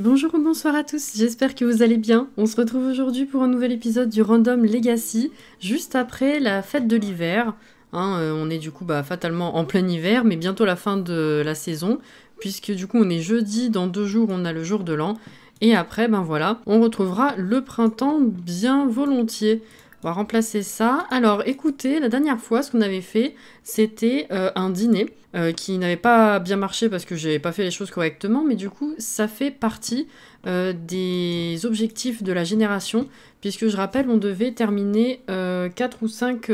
bonjour ou bonsoir à tous, j'espère que vous allez bien. On se retrouve aujourd'hui pour un nouvel épisode du Random Legacy, juste après la fête de l'hiver. Hein, euh, on est du coup bah, fatalement en plein hiver, mais bientôt la fin de la saison, puisque du coup on est jeudi, dans deux jours on a le jour de l'an, et après, ben voilà, on retrouvera le printemps bien volontiers. On va remplacer ça. Alors écoutez, la dernière fois, ce qu'on avait fait, c'était euh, un dîner euh, qui n'avait pas bien marché parce que j'avais pas fait les choses correctement, mais du coup, ça fait partie euh, des objectifs de la génération, puisque je rappelle, on devait terminer 4 ou 5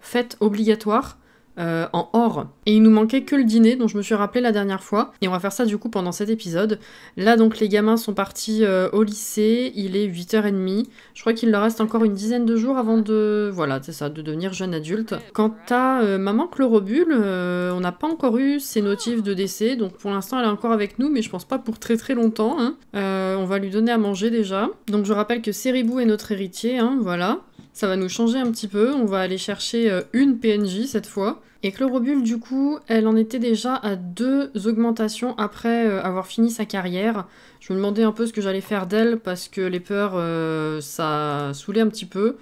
fêtes obligatoires euh, en or. Et il nous manquait que le dîner dont je me suis rappelé la dernière fois. Et on va faire ça du coup pendant cet épisode. Là donc les gamins sont partis euh, au lycée, il est 8h30. Je crois qu'il leur reste encore une dizaine de jours avant de... Voilà, c'est ça, de devenir jeune adulte. Quant à euh, maman Chlorobule, on n'a pas encore eu ses notifs de décès. Donc pour l'instant elle est encore avec nous, mais je pense pas pour très très longtemps. Hein. on va lui donner à manger déjà. Donc je rappelle que Céribou est notre héritier, hein, voilà. Ça va nous changer un petit peu, on va aller chercher euh, une PNJ cette fois. Et Chlorobule, du coup, elle en était déjà à deux augmentations après euh, avoir fini sa carrière. Je me demandais un peu ce que j'allais faire d'elle parce que les peurs, euh, ça saoulait un petit peu.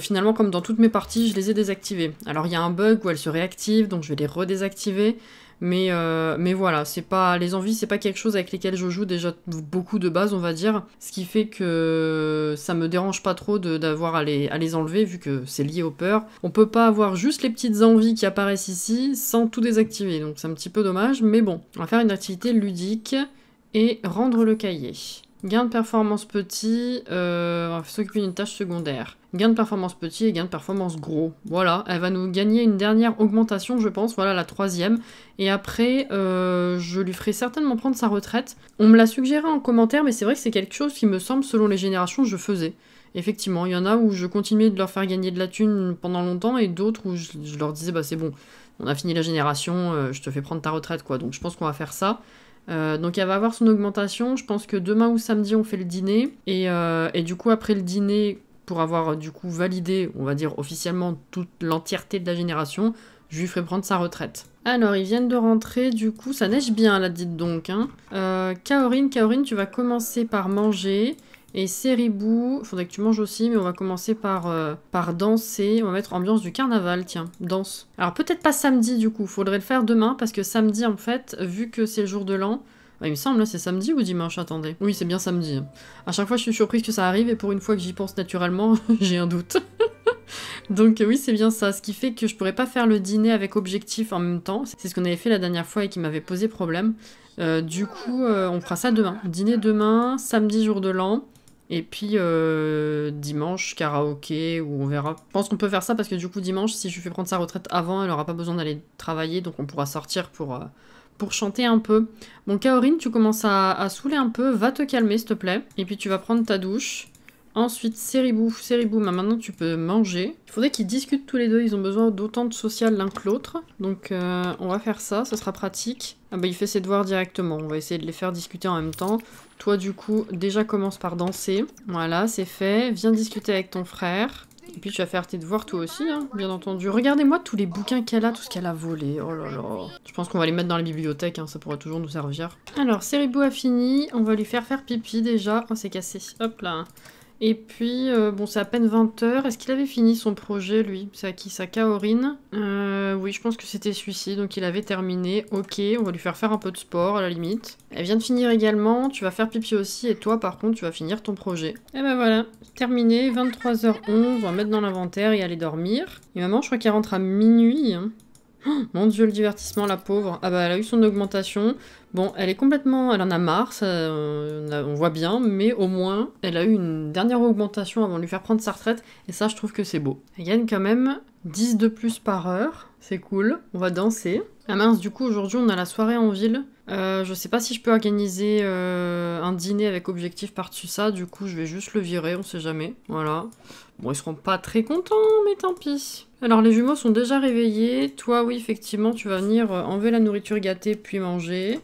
finalement, comme dans toutes mes parties, je les ai désactivées. Alors il y a un bug où elles se réactivent, donc je vais les redésactiver. Mais, euh, mais voilà, c'est pas les envies, c'est pas quelque chose avec lesquels je joue déjà beaucoup de base, on va dire. Ce qui fait que ça me dérange pas trop d'avoir à les, à les enlever vu que c'est lié aux peurs. On peut pas avoir juste les petites envies qui apparaissent ici sans tout désactiver, donc c'est un petit peu dommage. Mais bon, on va faire une activité ludique et rendre le cahier. Gain de performance petit, euh, s'occuper d'une tâche secondaire. Gain de performance petit et gain de performance gros. Voilà, elle va nous gagner une dernière augmentation, je pense. Voilà, la troisième. Et après, euh, je lui ferai certainement prendre sa retraite. On me l'a suggéré en commentaire, mais c'est vrai que c'est quelque chose qui me semble, selon les générations, je faisais. Effectivement, il y en a où je continuais de leur faire gagner de la thune pendant longtemps, et d'autres où je, leur disais, bah c'est bon, on a fini la génération, euh, je te fais prendre ta retraite, quoi. Donc je pense qu'on va faire ça. Euh, donc elle va avoir son augmentation. Je pense que demain ou samedi, on fait le dîner. Et, euh, du coup, après le dîner, pour avoir euh, du coup validé, on va dire officiellement, toute l'entièreté de la génération, je lui ferai prendre sa retraite. Alors, ils viennent de rentrer, du coup, ça neige bien là, dites donc. Hein. Euh, tu vas commencer par manger. Et Seribou, faudrait que tu manges aussi, mais on va commencer par, euh, par danser. On va mettre ambiance du carnaval, tiens, danse. Alors peut-être pas samedi du coup, faudrait le faire demain, parce que samedi en fait, vu que c'est le jour de l'an, bah, il me semble, c'est samedi ou dimanche, attendez. Oui, c'est bien samedi. Hein. À chaque fois, je suis surprise que ça arrive, et pour une fois que j'y pense naturellement, j'ai un doute. Donc euh, oui, c'est bien ça, ce qui fait que je pourrais pas faire le dîner avec objectif en même temps. C'est ce qu'on avait fait la dernière fois et qui m'avait posé problème. Euh, du coup, on fera ça demain. Dîner demain, samedi jour de l'an. Et puis euh, dimanche, karaoké, où on verra. Je pense qu'on peut faire ça parce que du coup, dimanche, si je fais prendre sa retraite avant, elle n'aura pas besoin d'aller travailler, donc on pourra sortir pour, euh, pour chanter un peu. Bon, Kaorine, tu commences à, à saouler un peu, va te calmer s'il te plaît, et puis tu vas prendre ta douche. Ensuite, Seribou. Séribou, maintenant tu peux manger. Il faudrait qu'ils discutent tous les deux, ils ont besoin d'autant de social l'un que l'autre. Donc euh, on va faire ça, ça sera pratique. Ah bah il fait ses devoirs directement, on va essayer de les faire discuter en même temps. Toi du coup, déjà commence par danser. Voilà, c'est fait. Viens discuter avec ton frère. Et puis tu vas faire tes devoirs toi aussi, hein, bien entendu. Regardez-moi tous les bouquins qu'elle a, tout ce qu'elle a volé. Oh là là. Je pense qu'on va les mettre dans la bibliothèque, hein, ça pourrait toujours nous servir. Alors, Seribou a fini, on va lui faire faire pipi déjà. On oh, s'est cassé. Hop là. Et puis, euh, bon, c'est à peine 20h. Est-ce qu'il avait fini son projet, lui sa qui sa Oui, je pense que c'était celui-ci, donc il avait terminé. Ok, on va lui faire faire un peu de sport, à la limite. Elle vient de finir également, tu vas faire pipi aussi, et toi, par contre, tu vas finir ton projet. Et eh ben voilà, terminé, 23h11, on va mettre dans l'inventaire et aller dormir. Et maman, je crois qu'elle rentre à minuit, hein. Oh, mon dieu, le divertissement, la pauvre. Ah bah, elle a eu son augmentation. Bon, elle est complètement... Elle en a marre, ça, on, voit bien, mais au moins, elle a eu une dernière augmentation avant de lui faire prendre sa retraite, et ça, je trouve que c'est beau. Elle gagne quand même 10 de plus par heure, c'est cool. On va danser. Ah mince, du coup, aujourd'hui, on a la soirée en ville. Euh, je sais pas si je peux organiser euh, un dîner avec objectif par-dessus ça, du coup, je vais juste le virer, on sait jamais. Voilà. Bon, ils seront pas très contents, mais tant pis. Alors, les jumeaux sont déjà réveillés. Toi, oui, effectivement, tu vas venir euh, enlever la nourriture gâtée, puis manger.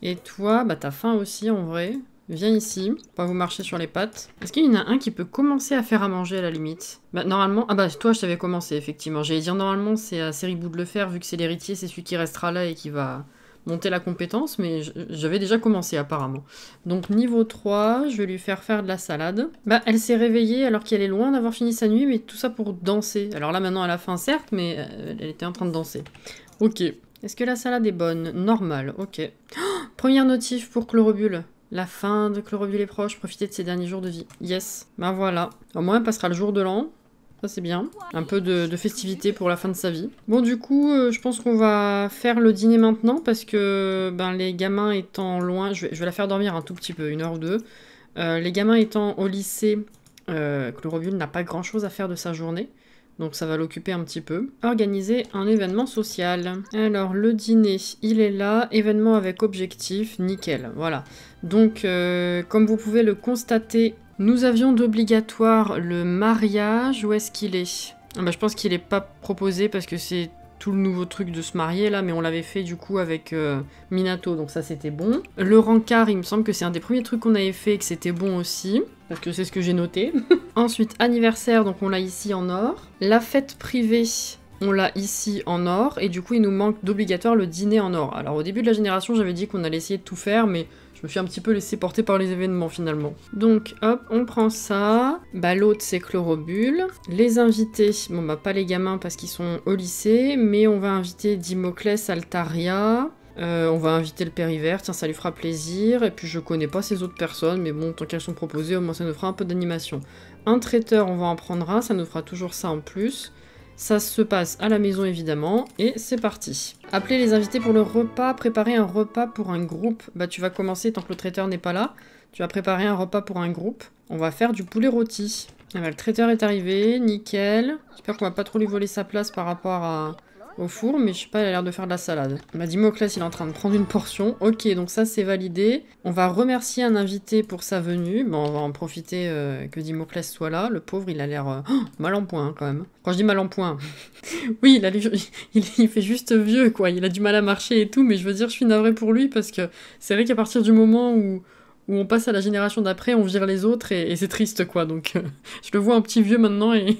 Et toi, bah t'as faim aussi, en vrai. Viens ici, pas vous marcher sur les pattes. Est-ce qu'il y en a un qui peut commencer à faire à manger, à la limite Bah, normalement... Ah bah, toi, je t'avais commencé, effectivement. J'allais dire, normalement, c'est à bout de le faire, vu que c'est l'héritier, c'est celui qui restera là et qui va monter la compétence, mais j'avais déjà commencé apparemment. Donc niveau 3, je vais lui faire faire de la salade. Bah elle s'est réveillée alors qu'elle est loin d'avoir fini sa nuit, mais tout ça pour danser. Alors là maintenant à la fin certes, mais euh, elle était en train de danser. Ok. Est-ce que la salade est bonne Normale, ok. Oh Première notif pour Chlorobule. La fin de Chlorobule est proche, profitez de ses derniers jours de vie. Yes. Ben voilà. Au moins, elle passera le jour de l'an. Ça c'est bien. Un peu de, festivité pour la fin de sa vie. Bon du coup, euh, je pense qu'on va faire le dîner maintenant parce que ben, les gamins étant loin... Je vais, la faire dormir un tout petit peu, une heure ou deux. Euh, les gamins étant au lycée, euh, n'a pas grand-chose à faire de sa journée. Donc ça va l'occuper un petit peu. Organiser un événement social. Alors le dîner, il est là. Événement avec objectif, nickel. Voilà. Donc euh, comme vous pouvez le constater nous avions d'obligatoire le mariage, où est-ce qu'il est, ah bah, Je pense qu'il n'est pas proposé parce que c'est tout le nouveau truc de se marier là, mais on l'avait fait du coup avec euh, Minato, donc ça c'était bon. Le rencard, il me semble que c'est un des premiers trucs qu'on avait fait et que c'était bon aussi, parce que c'est ce que j'ai noté. Ensuite, anniversaire, donc on l'a ici en or. La fête privée, on l'a ici en or, et du coup il nous manque d'obligatoire le dîner en or. Alors au début de la génération, j'avais dit qu'on allait essayer de tout faire, mais je me suis un petit peu laissé porter par les événements finalement. Donc hop, on prend ça. Bah l'autre c'est Chlorobule. Les invités, bon bah pas les gamins parce qu'ils sont au lycée, mais on va inviter Dimoclès, Altaria. Euh, on va inviter le Périvert, tiens ça lui fera plaisir. Et puis je connais pas ces autres personnes, mais bon, tant qu'elles sont proposées, au moins ça nous fera un peu d'animation. Un traiteur, on va en prendre un, ça nous fera toujours ça en plus. Ça se passe à la maison évidemment, et c'est parti. Appeler les invités pour le repas, préparer un repas pour un groupe. Bah tu vas commencer tant que le traiteur n'est pas là. Tu vas préparer un repas pour un groupe. On va faire du poulet rôti. Ah bah, le traiteur est arrivé, nickel. J'espère qu'on va pas trop lui voler sa place par rapport à, au four, mais je sais pas, il a l'air de faire de la salade. Bah, m'a il est en train de prendre une portion. Ok, donc ça c'est validé. On va remercier un invité pour sa venue. Bon, on va en profiter euh, que Dimoclès soit là. Le pauvre, il a l'air euh, oh, mal en point hein, quand même. Quand je dis mal en point, oui, il, a, il, il, fait juste vieux quoi. Il a du mal à marcher et tout, mais je veux dire, je suis navrée pour lui parce que c'est vrai qu'à partir du moment où où on passe à la génération d'après, on vire les autres et, c'est triste quoi. Donc euh, je le vois un petit vieux maintenant et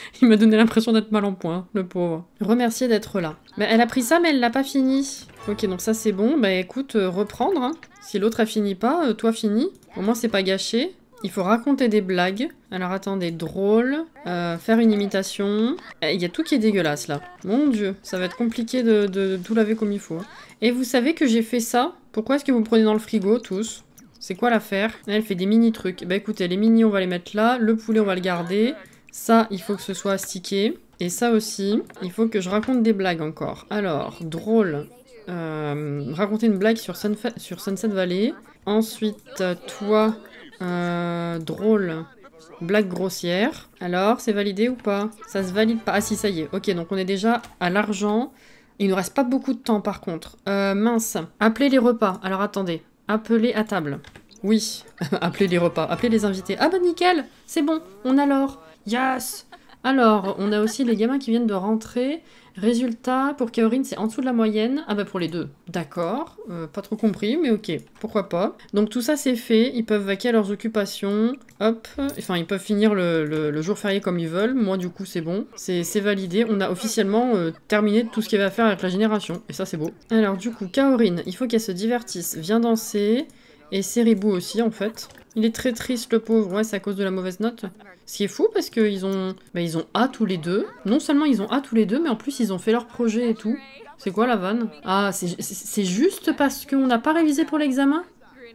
Il m'a donné l'impression d'être mal en point, le pauvre. Remercier d'être là. Bah, elle a pris ça, mais elle l'a pas fini. Ok, donc ça c'est bon. Bah écoute, euh, reprendre. Hein. Si l'autre a fini pas, euh, toi finis. Au moins c'est pas gâché. Il faut raconter des blagues. Alors attendez, drôle, euh, faire une imitation. Eh, il y a tout qui est dégueulasse là. Mon dieu, ça va être compliqué de, tout laver comme il faut. Hein. Et vous savez que j'ai fait ça Pourquoi est-ce que vous me prenez dans le frigo tous C'est quoi l'affaire Elle fait des mini trucs. Bah écoutez, les mini on va les mettre là, le poulet on va le garder. Ça, il faut que ce soit stické. Et ça aussi, il faut que je raconte des blagues encore. Alors, drôle. Euh, raconter une blague sur, Sunset Valley. Ensuite, toi, euh, drôle. Blague grossière. Alors, c'est validé ou pas Ça se valide pas. Ah si, ça y est. Ok, donc on est déjà à l'argent. Il nous reste pas beaucoup de temps par contre. Euh, mince. Appeler les repas. Alors attendez. Appeler à table. Oui. Appeler les repas. Appeler les invités. Ah bah nickel. C'est bon. On a l'or. Yes Alors, on a aussi les gamins qui viennent de rentrer. Résultat, pour Kaorin, c'est en dessous de la moyenne. Ah bah pour les deux. D'accord, euh, pas trop compris, mais ok, pourquoi pas. Donc tout ça c'est fait, ils peuvent vaquer à leurs occupations. Hop, enfin ils peuvent finir le, jour férié comme ils veulent. Moi du coup c'est bon, c'est validé. On a officiellement euh, terminé tout ce qu'il y avait à faire avec la génération. Et ça c'est beau. Alors du coup, Kaorin, il faut qu'elle se divertisse. Viens danser. Et Ceribou aussi, en fait. Il est très triste, le pauvre. Ouais, c'est à cause de la mauvaise note. Ce qui est fou parce qu'ils ont... Bah, ils ont A tous les deux. Non seulement ils ont A tous les deux, mais en plus ils ont fait leur projet et tout. C'est quoi la vanne Ah, c'est juste parce qu'on n'a pas révisé pour l'examen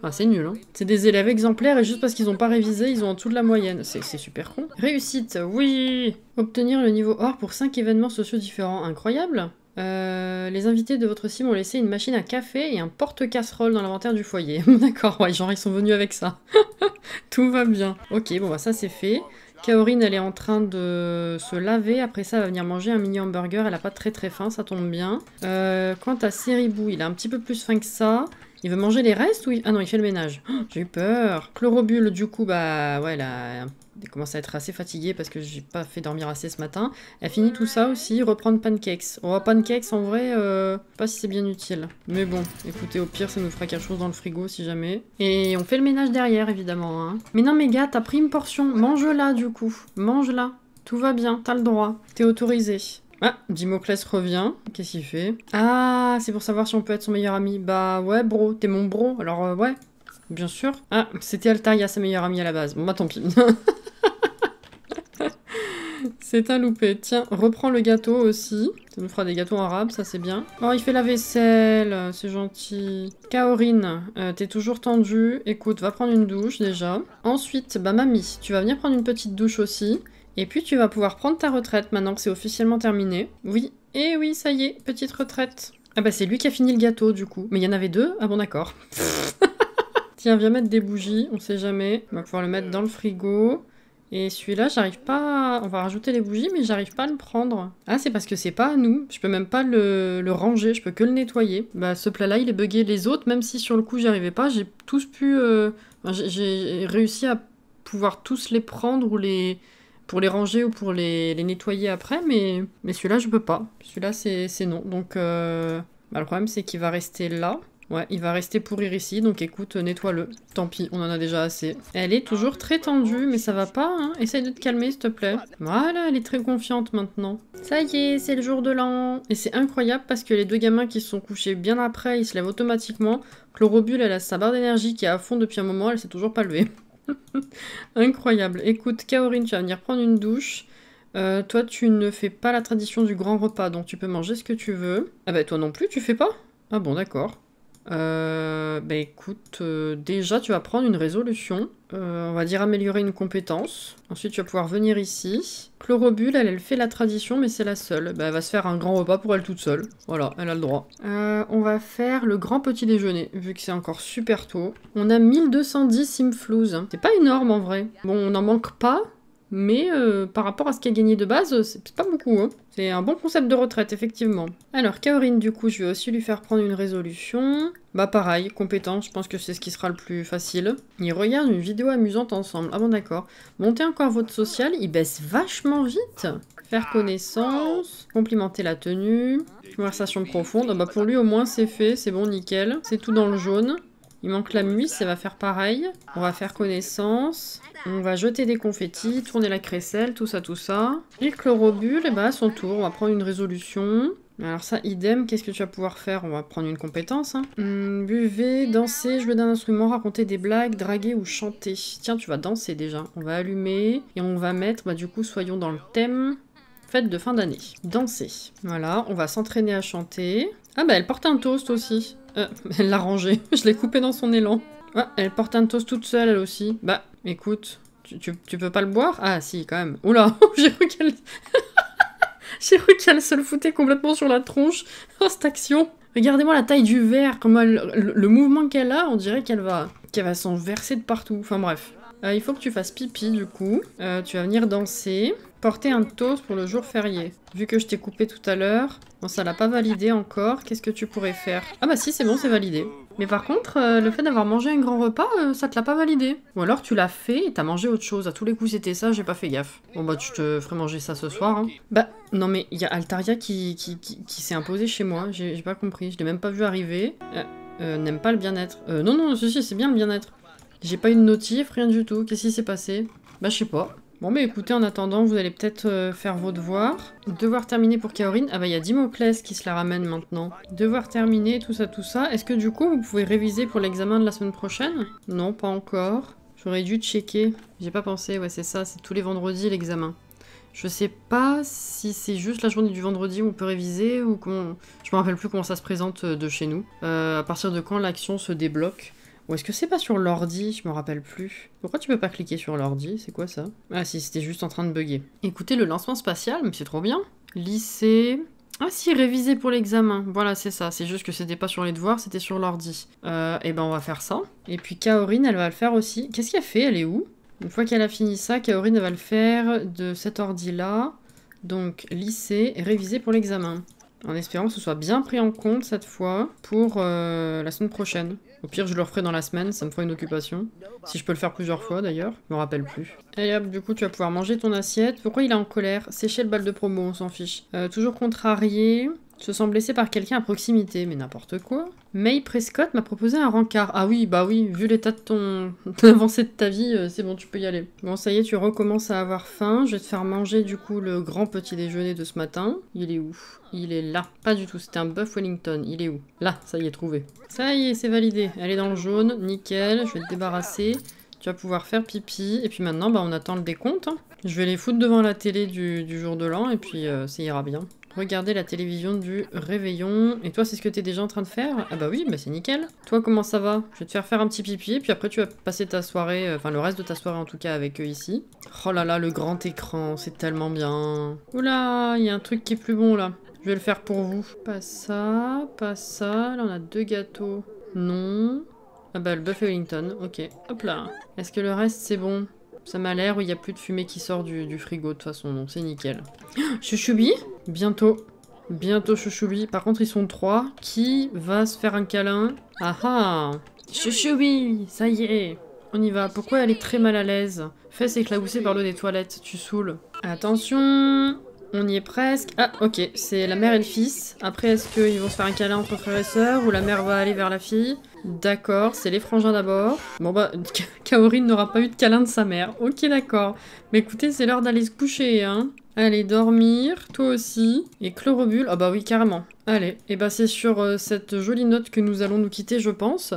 ah, c'est nul, hein. C'est des élèves exemplaires et juste parce qu'ils ont pas révisé, ils ont en dessous de la moyenne. C'est super con. Réussite, oui Obtenir le niveau or pour 5 événements sociaux différents, incroyable euh, les invités de votre cible ont laissé une machine à café et un porte-casserole dans l'inventaire du foyer. D'accord, ouais, genre ils sont venus avec ça. Tout va bien. Ok, bon bah ça c'est fait. Kaorine, elle est en train de se laver. Après ça, elle va venir manger un mini hamburger. Elle a pas très très faim, ça tombe bien. Euh, quant à Seribou, il a un petit peu plus faim que ça. Il veut manger les restes ou Ah non, il fait le ménage. J'ai eu peur. Chlorobule, du coup, bah ouais, elle commence à être assez fatiguée parce que j'ai pas fait dormir assez ce matin. Elle finit tout ça aussi, reprendre pancakes. Oh, pancakes en vrai, euh, pas si c'est bien utile. Mais bon, écoutez, au pire, ça nous fera quelque chose dans le frigo si jamais. Et on fait le ménage derrière, évidemment. Hein. Mais non, mais gars, t'as pris une portion. Mange-la du coup. Mange-la. Tout va bien, t'as le droit. T'es autorisé. Ah, Dimoclès revient. Qu'est-ce qu'il fait Ah, c'est pour savoir si on peut être son meilleur ami. Bah ouais, bro, t'es mon bro, alors euh, ouais. Bien sûr. Ah, c'était Altaria, sa meilleure amie à la base. Bon bah tant pis. c'est un loupé. Tiens, reprends le gâteau aussi. Ça nous fera des gâteaux arabes, ça c'est bien. Oh, il fait la vaisselle, c'est gentil. Kaorine, euh, t'es toujours tendue. Écoute, va prendre une douche déjà. Ensuite, bah mamie, tu vas venir prendre une petite douche aussi. Et puis tu vas pouvoir prendre ta retraite maintenant que c'est officiellement terminé. Oui, et eh oui, ça y est, petite retraite. Ah bah c'est lui qui a fini le gâteau du coup. Mais il y en avait deux Ah bon d'accord. Tiens, viens mettre des bougies, on sait jamais. On va pouvoir le mettre dans le frigo. Et celui-là, j'arrive pas... On va rajouter les bougies, mais j'arrive pas à le prendre. Ah, c'est parce que c'est pas à nous. Je peux même pas le... ranger, je peux que le nettoyer. Bah, ce plat-là, il est bugué. Les autres, même si sur le coup, j'y arrivais pas, j'ai tous pu... Euh, j'ai réussi à pouvoir tous les prendre ou les... Pour les ranger ou pour les, les nettoyer après, mais, mais celui-là, je peux pas. Celui-là, c'est non. Donc, euh, bah, le problème, c'est qu'il va rester là. Ouais, il va rester pourrir ici, donc écoute, nettoie-le. Tant pis, on en a déjà assez. Elle est toujours très tendue, mais ça va pas, hein Essaye de te calmer, s'il te plaît. Voilà, elle est très confiante maintenant. Ça y est, c'est le jour de l'an Et c'est incroyable parce que les deux gamins qui se sont couchés bien après, ils se lèvent automatiquement. Chlorobule, elle a sa barre d'énergie qui est à fond depuis un moment, elle s'est toujours pas levée. incroyable. Écoute, Kaorin, tu vas venir prendre une douche. Euh, toi, tu ne fais pas la tradition du grand repas, donc tu peux manger ce que tu veux. Ah bah toi non plus, tu fais pas Ah bon, d'accord. Euh, bah écoute, euh, déjà tu vas prendre une résolution, euh, on va dire améliorer une compétence, ensuite tu vas pouvoir venir ici. Chlorobule, elle, elle fait la tradition mais c'est la seule, bah, elle va se faire un grand repas pour elle toute seule, voilà, elle a le droit. Euh, on va faire le grand petit déjeuner, vu que c'est encore super tôt. On a 1210 simflouz, c'est pas énorme en vrai. Bon, on en manque pas, mais euh, par rapport à ce qu'il a gagné de base, euh, c'est pas beaucoup. Hein. C'est un bon concept de retraite, effectivement. Alors, Kaorin, du coup, je vais aussi lui faire prendre une résolution. Bah pareil, compétent, je pense que c'est ce qui sera le plus facile. Ils regardent une vidéo amusante ensemble. Ah bon, d'accord. Montez encore votre social, il baisse vachement vite. Faire connaissance, complimenter la tenue, conversation profonde. Ah bah pour lui, au moins, c'est fait, c'est bon, nickel. C'est tout dans le jaune. Il manque la muisse, ça va faire pareil. On va faire connaissance. On va jeter des confettis, tourner la crécelle, tout ça, tout ça. Et le chlorobule, et bah, à son tour, on va prendre une résolution. Alors ça, idem, qu'est-ce que tu vas pouvoir faire On va prendre une compétence. Hein. Hum, buvez, danser, jouer d'un instrument, raconter des blagues, draguer ou chanter. Tiens, tu vas danser déjà. On va allumer et on va mettre, bah du coup, soyons dans le thème. Fête de fin d'année. Danser. Voilà, on va s'entraîner à chanter. Ah bah elle porte un toast aussi. Euh, elle l'a rangé. Je l'ai coupé dans son élan. elle porte un toast toute seule, elle aussi. Bah, écoute, tu, peux pas le boire Ah, si, quand même. Oula, j'ai cru qu'elle... j'ai se le foutait complètement sur la tronche. Oh, cette action Regardez-moi la taille du verre, comme le, mouvement qu'elle a, on dirait qu'elle va, qu'elle va s'en verser de partout. Enfin bref. Euh, il faut que tu fasses pipi du coup. Euh, tu vas venir danser. Porter un toast pour le jour férié. Vu que je t'ai coupé tout à l'heure, bon, ça l'a pas validé encore, qu'est-ce que tu pourrais faire Ah bah si, c'est bon, c'est validé. Mais par contre, euh, le fait d'avoir mangé un grand repas, euh, ça te l'a pas validé. Ou alors tu l'as fait et t'as mangé autre chose. À tous les coups, c'était ça, j'ai pas fait gaffe. Bon bah tu te ferais manger ça ce soir. Hein. Bah non mais il y a Altaria qui, qui, s'est imposé chez moi, j'ai pas compris, je l'ai même pas vu arriver. Euh, n'aime pas le bien-être. non non, ceci c'est bien le bien-être. J'ai pas eu de notif, rien du tout. Qu'est-ce qui s'est passé Bah je sais pas. Bon bah écoutez, en attendant, vous allez peut-être euh, faire vos devoirs. Devoir terminer pour Kaorin. Ah bah il y a Dimoclès qui se la ramène maintenant. Devoir terminer, tout ça, tout ça. Est-ce que du coup, vous pouvez réviser pour l'examen de la semaine prochaine Non, pas encore. J'aurais dû checker. J'ai pas pensé, ouais c'est ça, c'est tous les vendredis l'examen. Je sais pas si c'est juste la journée du vendredi où on peut réviser ou comment... Je me rappelle plus comment ça se présente euh, de chez nous. Euh, à partir de quand l'action se débloque. Ou est-ce que c'est pas sur l'ordi Je me rappelle plus. Pourquoi tu peux pas cliquer sur l'ordi C'est quoi ça Ah si, c'était juste en train de bugger. Écoutez, le lancement spatial, mais c'est trop bien. Lycée... Ah si, réviser pour l'examen. Voilà, c'est ça. C'est juste que c'était pas sur les devoirs, c'était sur l'ordi. Euh, eh et ben on va faire ça. Et puis Kaorine, elle va le faire aussi. Qu'est-ce qu'elle fait Elle est où Une fois qu'elle a fini ça, Kaorine, elle va le faire de cet ordi-là. Donc lycée, réviser pour l'examen. En espérant que ce soit bien pris en compte cette fois pour euh, la semaine prochaine. Au pire, je le referai dans la semaine, ça me fera une occupation. Si je peux le faire plusieurs fois d'ailleurs, je me rappelle plus. Et hop, du coup, tu vas pouvoir manger ton assiette. Pourquoi il est en colère Sécher le bal de promo, on s'en fiche. Euh, toujours contrarié se sent blessé par quelqu'un à proximité, mais n'importe quoi. May Prescott m'a proposé un rencard. Ah oui, bah oui, vu l'état de ton avancée de ta vie, euh, c'est bon, tu peux y aller. Bon, ça y est, tu recommences à avoir faim. Je vais te faire manger du coup le grand petit déjeuner de ce matin. Il est où Il est là. Pas du tout, c'était un Buff Wellington. Il est où Là, ça y est, trouvé. Ça y est, c'est validé. Elle est dans le jaune, nickel. Je vais te débarrasser. Tu vas pouvoir faire pipi. Et puis maintenant, bah, on attend le décompte. Hein. Je vais les foutre devant la télé du, du jour de l'an et puis euh, ça ira bien. Regarder la télévision du réveillon. Et toi, c'est ce que t'es déjà en train de faire Ah bah oui, bah c'est nickel. Toi, comment ça va Je vais te faire faire un petit pipi, puis après tu vas passer ta soirée, euh, enfin le reste de ta soirée en tout cas avec eux ici. Oh là là, le grand écran, c'est tellement bien. Oula, il y a un truc qui est plus bon là. Je vais le faire pour vous. Pas ça, pas ça. Là, on a deux gâteaux. Non. Ah bah, le Buff Wellington. Ok. Hop là. Est-ce que le reste, c'est bon ça m'a l'air où il n'y a plus de fumée qui sort du, frigo de toute façon, donc c'est nickel. Chouchoubi Bientôt. Bientôt Chouchoubi. Par contre, ils sont trois. Qui va se faire un câlin Ah ah Chouchoubi Ça y est On y va. Pourquoi elle est très mal à l'aise Fesse éclaboussée par l'eau des toilettes, tu saoules. Attention on y est presque. Ah, ok, c'est la mère et le fils. Après, est-ce qu'ils vont se faire un câlin entre frères et sœurs ou la mère va aller vers la fille D'accord, c'est les frangins d'abord. Bon bah, Kaori n'aura pas eu de câlin de sa mère. Ok, d'accord. Mais écoutez, c'est l'heure d'aller se coucher, hein. Allez, dormir, toi aussi. Et chlorobule, ah bah oui, carrément. Allez, et eh bah c'est sur euh, cette jolie note que nous allons nous quitter, je pense.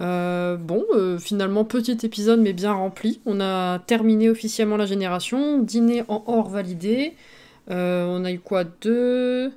Euh, bon, euh, finalement, petit épisode mais bien rempli. On a terminé officiellement la génération, dîner en or validé, euh, on a eu quoi Deux...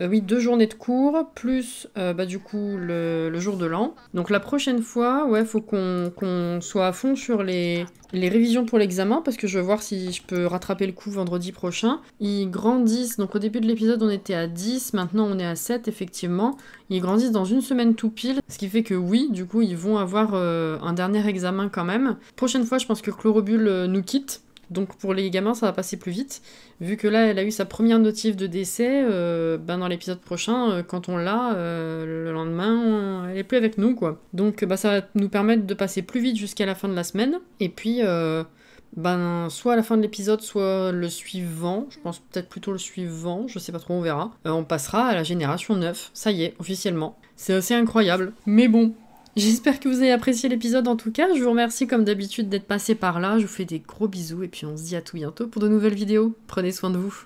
Euh, oui, deux journées de cours, plus euh, bah, du coup le, jour de l'an. Donc la prochaine fois, ouais, faut qu'on soit à fond sur les, révisions pour l'examen, parce que je veux voir si je peux rattraper le coup vendredi prochain. Ils grandissent, donc au début de l'épisode on était à 10, maintenant on est à 7 effectivement. Ils grandissent dans une semaine tout pile, ce qui fait que oui, du coup ils vont avoir un dernier examen quand même. Prochaine fois je pense que Chlorobule nous quitte, donc pour les gamins, ça va passer plus vite. Vu que là, elle a eu sa première notif de décès, euh, ben, dans l'épisode prochain, euh, quand on l'a, euh, le lendemain, elle est plus avec nous, quoi. Donc bah, ça va nous permettre de passer plus vite jusqu'à la fin de la semaine. Et puis, ben, soit à la fin de l'épisode, soit le suivant, je pense peut-être plutôt le suivant, je sais pas trop, on verra. on passera à la génération 9, ça y est, officiellement. C'est assez incroyable. Mais bon, J'espère que vous avez apprécié l'épisode en tout cas. Je vous remercie comme d'habitude d'être passé par là. Je vous fais des gros bisous et puis on se dit à tout bientôt pour de nouvelles vidéos. Prenez soin de vous.